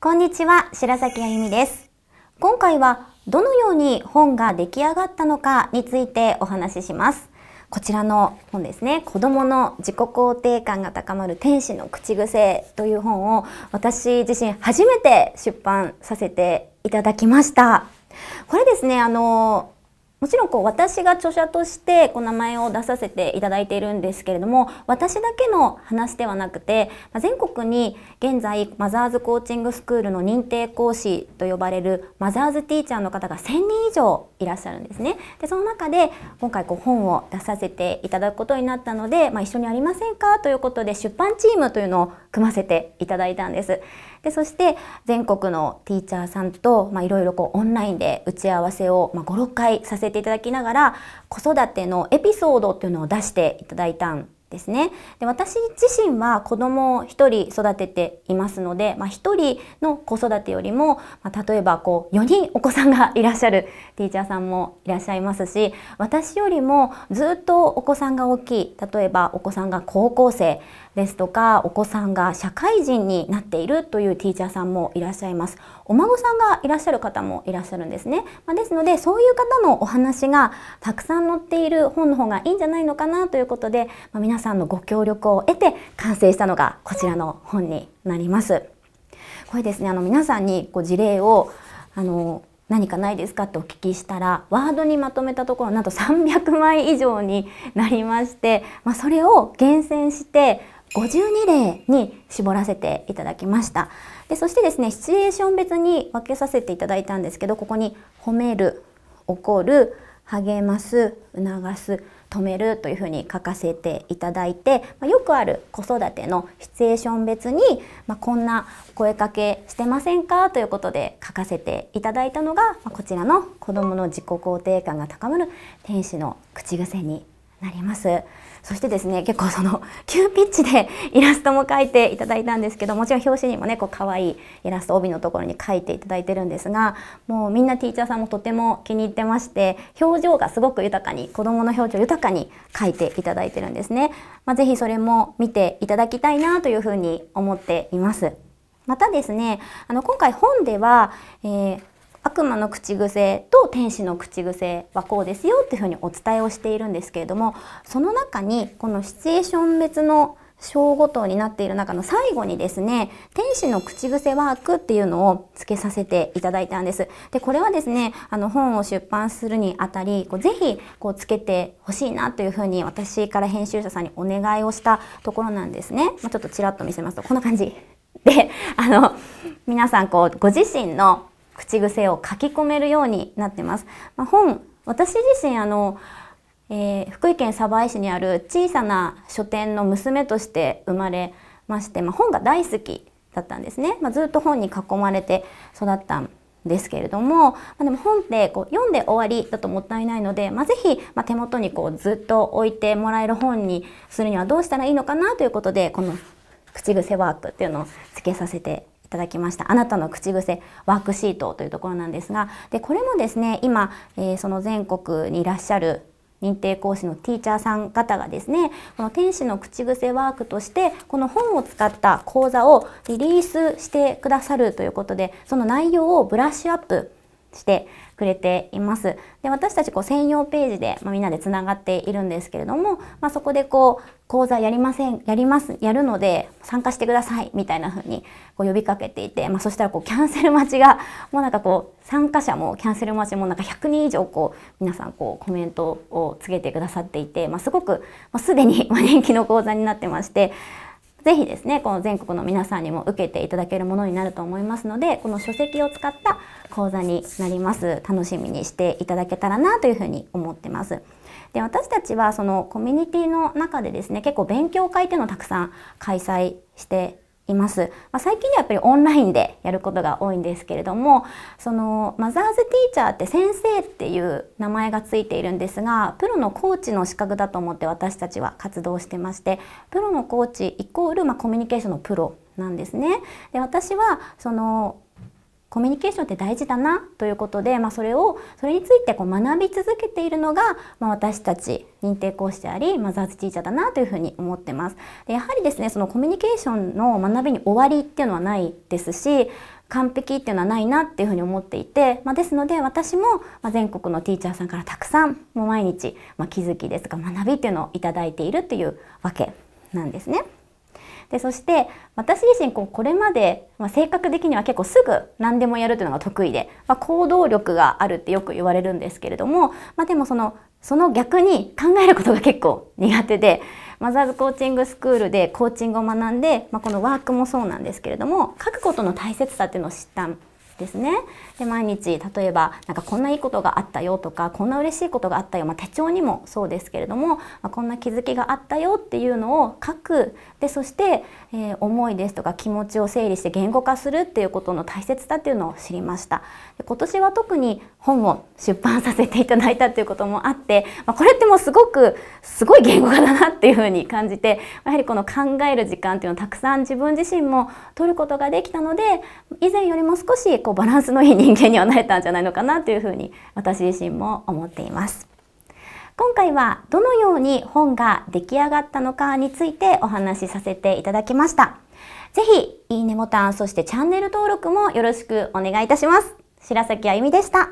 こんにちは、白崎あゆみです。今回はどのように本が出来上がったのかについてお話しします。こちらの本ですね、子供の自己肯定感が高まる天使の口癖という本を私自身初めて出版させていただきました。これですね、あの、もちろんこう私が著者としてこ名前を出させていただいているんですけれども私だけの話ではなくて全国に現在マザーズコーチングスクールの認定講師と呼ばれるマザーズティーチャーの方が1000人以上いらっしゃるんですね。でその中で今回こう本を出させていただくことになったので、まあ、一緒にありませんかということで出版チームというのを組ませていただいたんです。でそして全国のティーチャーさんといろいろオンラインで打ち合わせを、ま56回させていただきながら子育てのエピソードっていうのを出していただいたんですね。で私自身は子供を1人育てていますので、まあ、1人の子育てよりも、まあ、例えばこう4人お子さんがいらっしゃるティーチャーさんもいらっしゃいますし私よりもずっとお子さんが大きい例えばお子さんが高校生ですとかお子さんが社会人になっているというティーチャーさんもいらっしゃいます。お孫さんがいらっしゃる方もいらっしゃるんですね。まあ、ですのでそういう方のお話がたくさん載っている本の方がいいんじゃないのかなということで、まあさんのご協力を得て完成したのがこちらの本になります。これですねあの皆さんにこう事例をあの何かないですかってお聞きしたらワードにまとめたところなんと300枚以上になりまして、まあ、それを厳選して52例に絞らせていただきましたでそしてですねシチュエーション別に分けさせていただいたんですけどここに「褒める」「怒る」励ます促す止めるというふうに書かせていただいて、まあ、よくある子育てのシチュエーション別に、まあ、こんな声かけしてませんかということで書かせていただいたのが、まあ、こちらの子どもの自己肯定感が高まる天使の口癖になります。そしてですね結構その 急ピッチで イラストも描いていただいたんですけどもちろん表紙にもねこう可愛いイラスト帯のところに描いていただいてるんですがもうみんなティーチャーさんもとても気に入ってまして表情がすごく豊かに子供の表情豊かに描いていただいてるんですね。まあ、ぜひそれも見ていただきたいなというふうに思っています。またですねあの今回本では、えー悪魔の口癖と天使の口癖はこうですよっていうふうにお伝えをしているんですけれどもその中にこのシチュエーション別の小5等になっている中の最後にですね、天使の口癖ワークっていうのを付けさせていただいたんです。で、これはですね、あの本を出版するにあたり、こうぜひこうつけてほしいなというふうに私から編集者さんにお願いをしたところなんですね。まあ、ちょっとちらっと見せますと、こんな感じ。で、あの、皆さんこうご自身の口癖を書き込めるようになってます。まあ、本、私自身あの、えー、福井県鯖江市にある小さな書店の娘として生まれまして、まあ、本が大好きだったんですね。まあ、ずっと本に囲まれて育ったんですけれども、まあ、でも本ってこう読んで終わりだともったいないので、まあ、ぜひ、ま手元にこうずっと置いてもらえる本にするにはどうしたらいいのかなということで、この口癖ワークっていうのをつけさせていただきましたあなたの口癖ワークシートというところなんですがでこれもですね今、えー、その全国にいらっしゃる認定講師のティーチャーさん方がですねこの天使の口癖ワークとしてこの本を使った講座をリリースしてくださるということでその内容をブラッシュアップしてくれています。で私たちこう専用ページで、まあ、みんなでつながっているんですけれども、まあ、そこでこう講座やりませんやりますやるので参加してくださいみたいな風にこう呼びかけていて、まあ、そしたらこうキャンセル待ちがもうなんかこう参加者もキャンセル待ちもなんか100人以上こう皆さんこうコメントを告げてくださっていて、ますごくまうすでに人気の講座になってましてぜひですねこの全国の皆さんにも受けていただけるものになると思いますのでこの書籍を使った講座になります楽しみにしていただけたらなというふうに思ってます。で私たちはそのコミュニティの中でですね結構勉強会っていうのをたくさん開催しています。まあ、最近ではやっぱりオンラインでやることが多いんですけれども、そのマザーズティーチャーって先生っていう名前がついているんですが、プロのコーチの資格だと思って私たちは活動してまして、プロのコーチイコールまコミュニケーションのプロなんですね。で私はそのコミュニケーションって大事だなということで、まあ、それをそれについてこう学び続けているのが、まあ、私たち認定講師でありマザーズティーチャーだなというふうに思ってます。でやはりですねそのコミュニケーションの学びに終わりっていうのはないですし完璧っていうのはないなっていうふうに思っていて、まあ、ですので私も全国のティーチャーさんからたくさんもう毎日、まあ、気づきですとか学びっていうのを頂いているっていうわけなんですね。でそして私自身こうこれまで、まあ、性格的には結構すぐ何でもやるというのが得意で、まあ、行動力があるってよく言われるんですけれども、まあ、でもそのその逆に考えることが結構苦手で。マザーズコーチングスクールでコーチングを学んで、まあ、このワークもそうなんですけれども書くことの大切さっていうのを知ったですね。で毎日例えばなんかこんないいことがあったよとかこんな嬉しいことがあったよ、まあ、手帳にもそうですけれども、まあ、こんな気づきがあったよっていうのを書くでそして、えー、思いですとか気持ちを整理して言語化するっていうことの大切さっていうのを知りました。で今年は特に本を出版させていただいたっていうこともあって、まあ、これってもうすごくすごい言語化だなっていうふうに感じてやはりこの考える時間っていうのをたくさん自分自身も取ることができたので以前よりも少しこうバランスのいい人間にはなれたんじゃないのかなというふうに私自身も思っています。今回はどのように本が出来上がったのかについてお話しさせていただきました。ぜひ、いいねボタン、そしてチャンネル登録もよろしくお願いいたします。白崎あゆみでした。